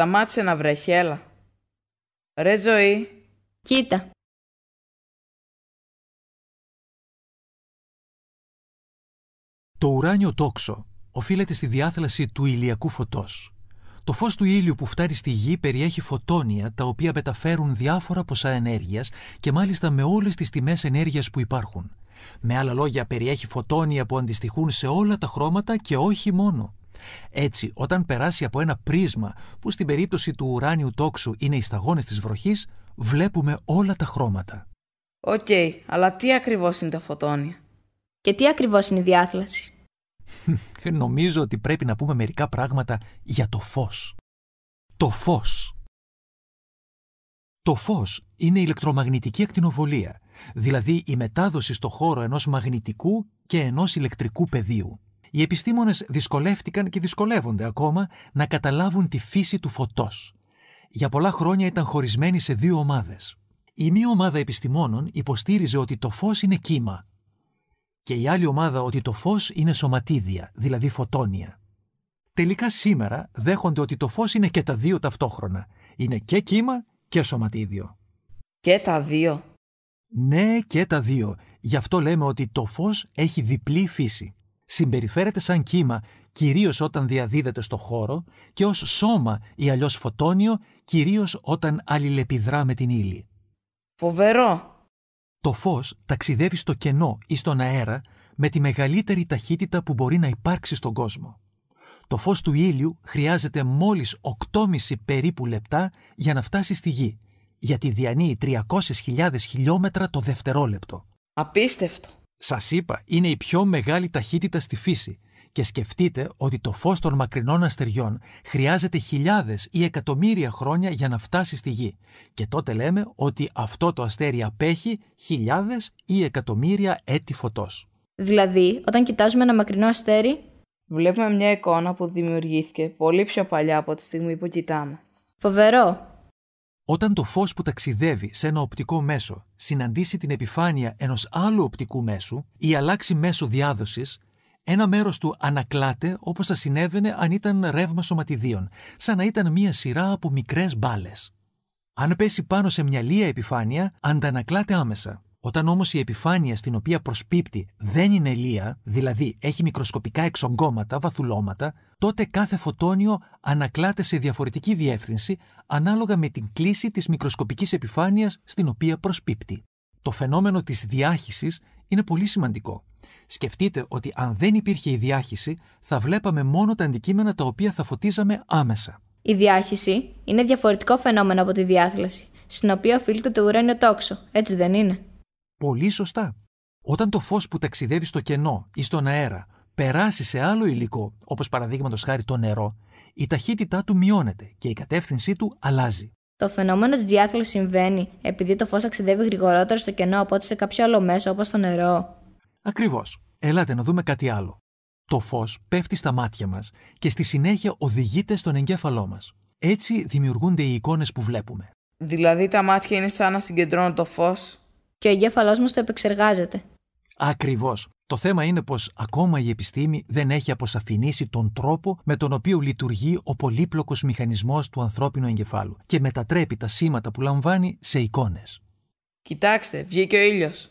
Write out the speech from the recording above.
Σταμάτησε να βρέχει, έλα. Ρε ζωή. Κοίτα. Το ουράνιο τόξο οφείλεται στη διάθλαση του ηλιακού φωτός. Το φως του ήλιου που φτάρει στη γη περιέχει φωτόνια τα οποία μεταφέρουν διάφορα ποσά ενέργειας και μάλιστα με όλες τις τιμές ενέργειας που υπάρχουν. Με άλλα λόγια περιέχει φωτόνια που αντιστοιχούν σε όλα τα χρώματα και όχι μόνο. Έτσι, όταν περάσει από ένα πρίσμα που στην περίπτωση του ουράνιου τόξου είναι οι σταγόνες της βροχής, βλέπουμε όλα τα χρώματα. Οκ, okay, αλλά τι ακριβώς είναι τα φωτόνια. Και τι ακριβώς είναι η διάθλαση. Νομίζω ότι πρέπει να πούμε μερικά πράγματα για το φως. Το φως. Το φως είναι ηλεκτρομαγνητική ακτινοβολία, δηλαδή η μετάδοση στο χώρο ενός μαγνητικού και ενός ηλεκτρικού πεδίου οι επιστήμονες δυσκολεύτηκαν και δυσκολεύονται ακόμα να καταλάβουν τη φύση του φωτός. Για πολλά χρόνια ήταν χωρισμένοι σε δύο ομάδες. Η μία ομάδα επιστημόνων υποστήριζε ότι το φως είναι κύμα και η άλλη ομάδα ότι το φως είναι σωματίδια, δηλαδή φωτόνια. Τελικά σήμερα δέχονται ότι το φως είναι και τα δύο ταυτόχρονα. Είναι και κύμα και σωματίδιο. Και τα δύο. Ναι, και τα δύο. Γι' αυτό λέμε ότι το φως έχει διπλή φύση συμπεριφέρεται σαν κύμα κυρίως όταν διαδίδεται στο χώρο και ως σώμα ή αλλιώς φωτόνιο κυρίως όταν αλληλεπιδρά με την ύλη. Φοβερό! Το φως ταξιδεύει στο κενό ή στον αέρα με τη μεγαλύτερη ταχύτητα που μπορεί να υπάρξει στον κόσμο. Το φως του ήλιου χρειάζεται μόλις 8,5 περίπου λεπτά για να φτάσει στη γη, γιατί διανύει 300.000 χιλιόμετρα το δευτερόλεπτο. Απίστευτο! Σας είπα, είναι η πιο μεγάλη ταχύτητα στη φύση και σκεφτείτε ότι το φως των μακρινών αστεριών χρειάζεται χιλιάδες ή εκατομμύρια χρόνια για να φτάσει στη Γη και τότε λέμε ότι αυτό το αστέρι απέχει χιλιάδες ή εκατομμύρια έτη φωτός. Δηλαδή, όταν κοιτάζουμε ένα μακρινό αστέρι... Βλέπουμε μια εικόνα που δημιουργήθηκε πολύ πιο παλιά από τη στιγμή που κοιτάμε. Φοβερό! Όταν το φως που ταξιδεύει σε ένα οπτικό μέσο συναντήσει την επιφάνεια ενός άλλου οπτικού μέσου ή αλλάξει μέσο διάδοσης, ένα μέρος του ανακλάται όπως θα συνέβαινε αν ήταν ρεύμα σωματιδίων, σαν να ήταν μία σειρά από μικρές μπάλες. Αν πέσει πάνω σε μια λία επιφάνεια, αντανακλάται άμεσα. Όταν όμως η επιφάνεια στην οποία προσπίπτει δεν είναι λεία, δηλαδή έχει μικροσκοπικά εξογκώματα, βαθουλώματα, τότε κάθε φωτόνιο ανακλάται σε διαφορετική διεύθυνση ανάλογα με την κλίση της μικροσκοπικής επιφάνειας στην οποία προσπίπτει. Το φαινόμενο της διάχυσης είναι πολύ σημαντικό. Σκεφτείτε ότι αν δεν υπήρχε η διάχυση, θα βλέπαμε μόνο τα αντικείμενα τα οποία θα φωτίζαμε άμεσα. Η διάχυση είναι διαφορετικό φαινόμενο από τη διάθλαση, στην οποία οφείλεται το ουράνιο τόξο, έτσι δεν είναι. Πολύ σωστά. Όταν το φως που ταξιδεύει στο κενό ή στον αέρα περάσει σε άλλο υλικό, όπως παραδείγματο χάρη το νερό, η στον αερα περασει σε αλλο υλικο οπω παραδειγματο χαρη το νερο η ταχυτητα του μειώνεται και η κατεύθυνσή του αλλάζει. Το φαινόμενο της διάθλιψης συμβαίνει επειδή το φως ταξιδεύει γρηγορότερα στο κενό από ό,τι σε κάποιο άλλο μέσο, όπως το νερό. Ακριβώς. Ελάτε να δούμε κάτι άλλο. Το φως πέφτει στα μάτια μας και στη συνέχεια οδηγείται στον εγκέφαλό μας. Έτσι δημιουργούνται οι εικόνες που βλέπουμε. Δηλαδή, τα μάτια είναι σαν να συγκεντρώνουν το φως και ο εγκέφαλός μας το επεξεργάζεται. Ακριβώς. Το θέμα είναι πως ακόμα η επιστήμη δεν έχει αποσαφηνίσει τον τρόπο με τον οποίο λειτουργεί ο πολύπλοκος μηχανισμός του ανθρώπινου εγκεφάλου και μετατρέπει τα σήματα που λαμβάνει σε εικόνες. Κοιτάξτε, βγήκε ο ήλιος.